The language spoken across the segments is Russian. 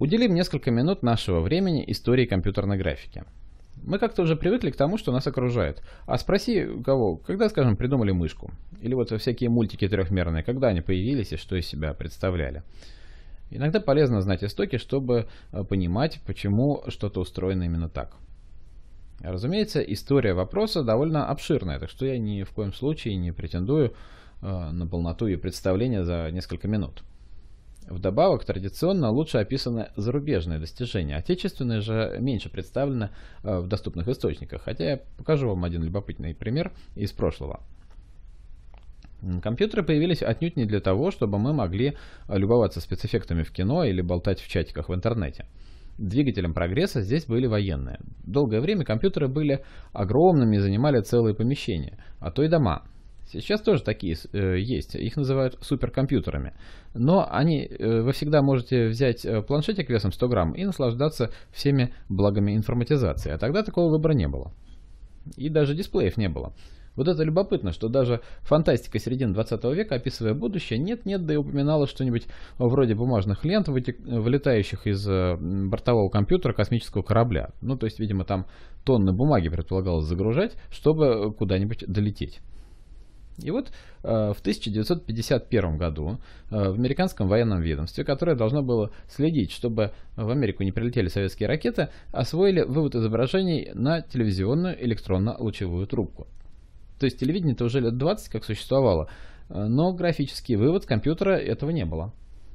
Уделим несколько минут нашего времени истории компьютерной графики. Мы как-то уже привыкли к тому, что нас окружает. А спроси кого, когда, скажем, придумали мышку? Или вот всякие мультики трехмерные, когда они появились и что из себя представляли? Иногда полезно знать истоки, чтобы э, понимать, почему что-то устроено именно так. Разумеется, история вопроса довольно обширная, так что я ни в коем случае не претендую э, на полноту ее представления за несколько минут. Вдобавок, традиционно лучше описаны зарубежные достижения, отечественные же меньше представлены э, в доступных источниках, хотя я покажу вам один любопытный пример из прошлого. Компьютеры появились отнюдь не для того, чтобы мы могли э, любоваться спецэффектами в кино или болтать в чатиках в интернете. Двигателем прогресса здесь были военные. Долгое время компьютеры были огромными и занимали целые помещения, а то и дома – Сейчас тоже такие э, есть, их называют суперкомпьютерами. Но они, э, вы всегда можете взять э, планшетик весом 100 грамм и наслаждаться всеми благами информатизации. А тогда такого выбора не было. И даже дисплеев не было. Вот это любопытно, что даже фантастика середины 20 века, описывая будущее, нет-нет, да и упоминала что-нибудь вроде бумажных лент, вылетающих из э, бортового компьютера космического корабля. Ну, то есть, видимо, там тонны бумаги предполагалось загружать, чтобы э, куда-нибудь долететь. И вот э, в 1951 году э, в американском военном ведомстве, которое должно было следить, чтобы в Америку не прилетели советские ракеты, освоили вывод изображений на телевизионную электронно-лучевую трубку. То есть телевидение это уже лет 20 как существовало, э, но графический вывод компьютера этого не было.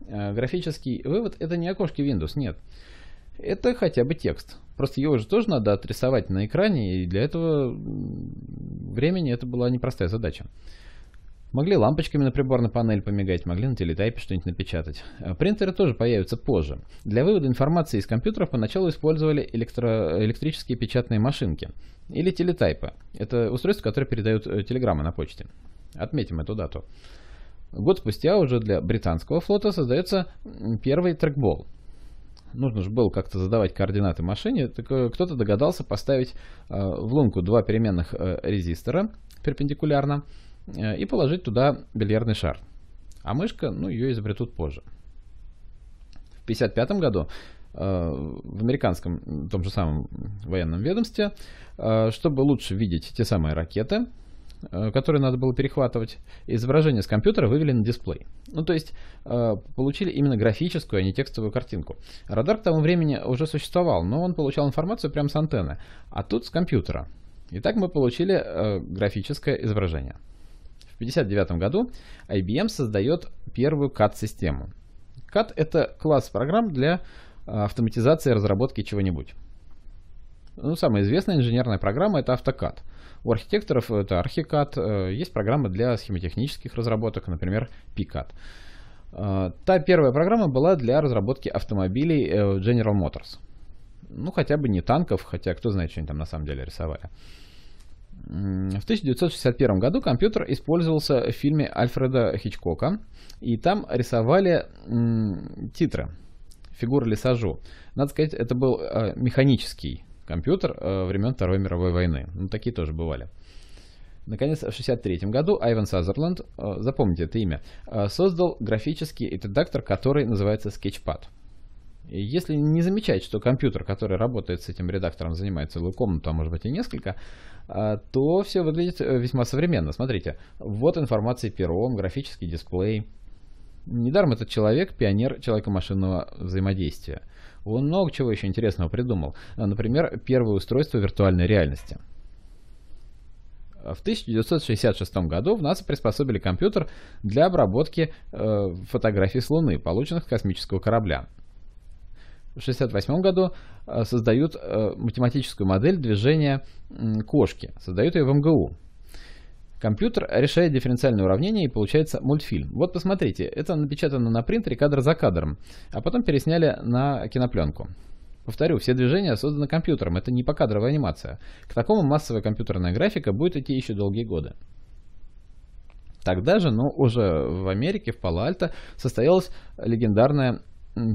Графический вывод это не окошки Windows, нет это хотя бы текст. Просто его же тоже надо отрисовать на экране, и для этого времени это была непростая задача. Могли лампочками на приборной панели помигать, могли на телетайпе что-нибудь напечатать. А принтеры тоже появятся позже. Для вывода информации из компьютеров поначалу использовали электро... электрические печатные машинки. Или телетайпы. Это устройство, которое передают э, телеграммы на почте. Отметим эту дату. Год спустя уже для британского флота создается первый трекбол нужно же было как-то задавать координаты машине, так э, кто-то догадался поставить э, в лунку два переменных э, резистора перпендикулярно и положить туда бильярдный шар. А мышка, ну, ее изобретут позже. В 1955 году в американском том же самом военном ведомстве, чтобы лучше видеть те самые ракеты, Э, которые надо было перехватывать, изображение с компьютера вывели на дисплей. Ну, то есть э, получили именно графическую, а не текстовую картинку. Радар к тому времени уже существовал, но он получал информацию прямо с антенны, а тут с компьютера. Итак, мы получили э, графическое изображение. В 1959 году IBM создает первую CAD-систему. CAD — это класс программ для автоматизации разработки чего-нибудь. Ну, самая известная инженерная программа — это AutoCAD — у архитекторов э, это Archicad, э, есть программы для схемотехнических разработок, например, Пикат. Э, та первая программа была для разработки автомобилей General Motors. Ну, хотя бы не танков, хотя кто знает, что они там на самом деле рисовали. В 1961 году компьютер использовался в фильме Альфреда Хичкока, и там рисовали титры, фигуры лесажу. Надо сказать, это был механический компьютер э, времен Второй мировой войны. Ну, такие тоже бывали. Наконец, в 1963 году Айвен Сазерленд, э, запомните это имя, э, создал графический редактор, который называется Sketchpad. И если не замечать, что компьютер, который работает с этим редактором, занимает целую комнату, а может быть и несколько, то все выглядит весьма современно. Смотрите, вот информация пером, графический дисплей. Недаром этот человек пионер человека-машинного взаимодействия – он много чего еще интересного придумал. А, например, первое устройство виртуальной реальности. В 1966 году в НАСА приспособили компьютер для обработки э, фотографий с Луны, полученных с космического корабля. В 1968 году э, создают э, математическую модель движения кошки, создают ее в МГУ. Компьютер решает дифференциальное уравнение и получается мультфильм. Вот посмотрите, это напечатано на принтере кадр за кадром, а потом пересняли на кинопленку. Повторю, все движения созданы компьютером, это не покадровая анимация. К такому массовая компьютерная графика будет идти еще долгие годы. Тогда же, но ну, уже в Америке, в Пало-Альто, состоялась легендарная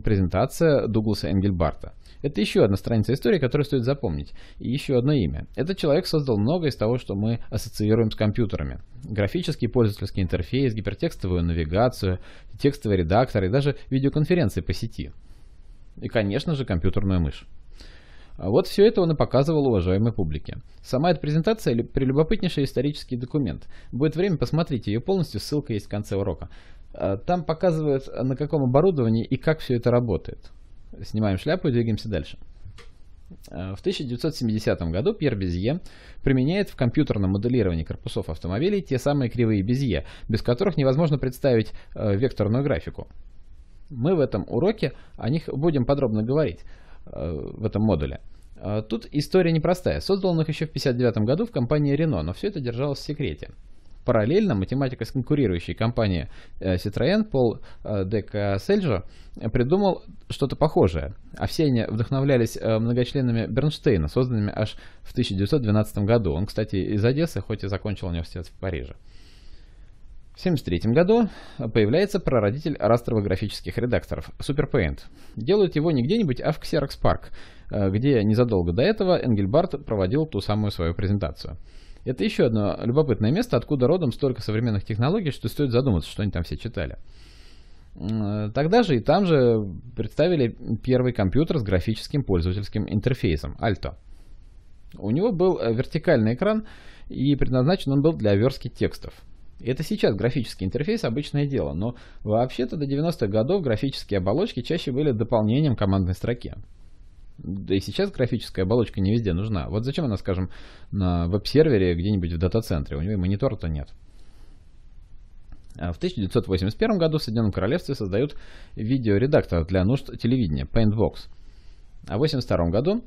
презентация Дугласа Энгельбарта. Это еще одна страница истории, которую стоит запомнить. И еще одно имя. Этот человек создал многое из того, что мы ассоциируем с компьютерами. Графический пользовательский интерфейс, гипертекстовую навигацию, текстовый редактор и даже видеоконференции по сети. И, конечно же, компьютерную мышь. А вот все это он и показывал уважаемой публике. Сама эта презентация – прелюбопытнейший исторический документ. Будет время, посмотрите ее полностью, ссылка есть в конце урока. А там показывают, на каком оборудовании и как все это работает снимаем шляпу и двигаемся дальше. Э, в 1970 году Пьер Безье применяет в компьютерном моделировании корпусов автомобилей те самые кривые Безье, без которых невозможно представить э, векторную графику. Мы в этом уроке о них будем подробно говорить, э, в этом модуле. Тут история непростая. Создал он их еще в 1959 году в компании Renault, но все это держалось в секрете. Параллельно математика с конкурирующей компанией э, Citroën Пол э, Дека э, Сельджо придумал что-то похожее. А все они вдохновлялись многочленами Бернштейна, созданными аж в 1912 году. Он, кстати, из Одессы, хоть и закончил университет в Париже. В 1973 году появляется прародитель растрово-графических редакторов Superpaint. Делают его не где-нибудь, а в Xerox Park, где незадолго до этого Энгельбарт проводил ту самую свою презентацию. Это еще одно любопытное место, откуда родом столько современных технологий, что стоит задуматься, что они там все читали. Тогда же и там же представили первый компьютер с графическим пользовательским интерфейсом Alto. У него был э, вертикальный экран, и предназначен он был для верстки текстов. Это сейчас графический интерфейс обычное дело, но вообще-то до 90-х годов графические оболочки чаще были дополнением командной строки да и сейчас графическая оболочка не везде нужна. Вот зачем она, скажем, на веб-сервере где-нибудь в дата-центре? У него и монитора-то нет. А в 1981 году в Соединенном Королевстве создают видеоредактор для нужд телевидения Paintbox. А в 1982 году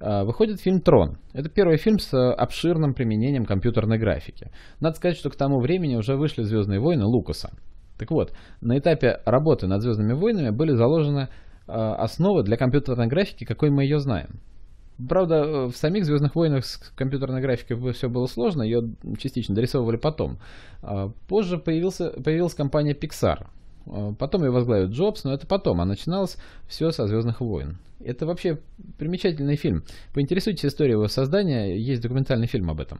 а, выходит фильм «Трон». Это первый фильм с обширным применением компьютерной графики. Надо сказать, что к тому времени уже вышли «Звездные войны» Лукаса. Так вот, на этапе работы над «Звездными войнами» были заложены Э, основы для компьютерной графики, какой мы ее знаем. Правда, э, в самих Звездных войнах с компьютерной графикой все было сложно, ее частично дорисовывали потом. А позже появился, появилась компания Pixar. Э, потом ее возглавил Джобс, но это потом, а начиналось все со Звездных войн. Это вообще примечательный фильм. Поинтересуйтесь историей его создания, есть документальный фильм об этом.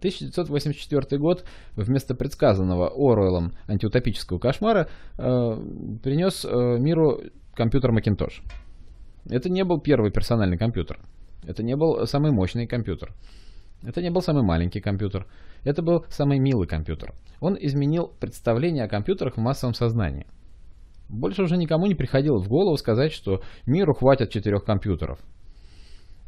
1984 год вместо предсказанного Оруэллом антиутопического кошмара э, принес э, миру компьютер Макинтош. Это не был первый персональный компьютер. Это не был самый мощный компьютер. Это не был самый маленький компьютер. Это был самый милый компьютер. Он изменил представление о компьютерах в массовом сознании. Больше уже никому не приходило в голову сказать, что миру хватит четырех компьютеров.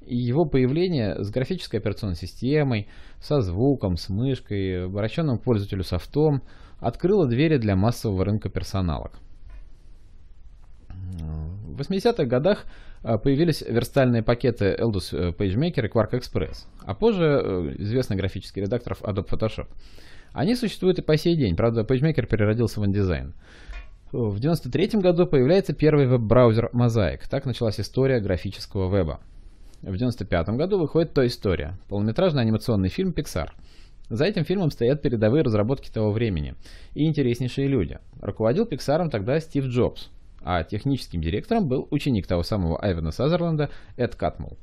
И его появление с графической операционной системой, со звуком, с мышкой, обращенным к пользователю софтом, открыло двери для массового рынка персоналок. В 80-х годах а, появились верстальные пакеты Eldus э, PageMaker и Quark Express, а позже э, известный графический редактор Adobe Photoshop. Они существуют и по сей день, правда, PageMaker переродился в InDesign. В 93 году появляется первый веб-браузер Mosaic. Так началась история графического веба в 95 году выходит «Той история» — полнометражный анимационный фильм Pixar. За этим фильмом стоят передовые разработки того времени и интереснейшие люди. Руководил Пиксаром тогда Стив Джобс, а техническим директором был ученик того самого Айвена Сазерленда Эд Катмул.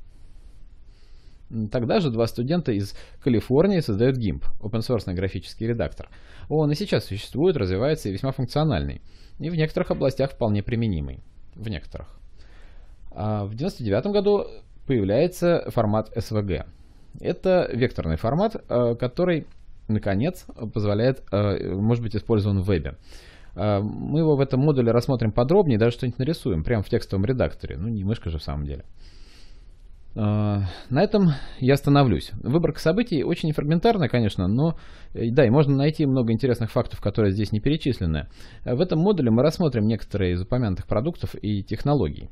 Тогда же два студента из Калифорнии создают GIMP, open-source графический редактор. Он и сейчас существует, развивается и весьма функциональный, и в некоторых областях вполне применимый. В некоторых. А в 99 году появляется формат SVG. Это векторный формат, э, который, наконец, позволяет, э, может быть использован в вебе. Э, мы его в этом модуле рассмотрим подробнее, даже что-нибудь нарисуем, прямо в текстовом редакторе. Ну, не мышка же в самом деле. На этом я остановлюсь. Выборка событий очень фрагментарна, конечно, но да, и можно найти много интересных фактов, которые здесь не перечислены. В этом модуле мы рассмотрим некоторые из упомянутых продуктов и технологий.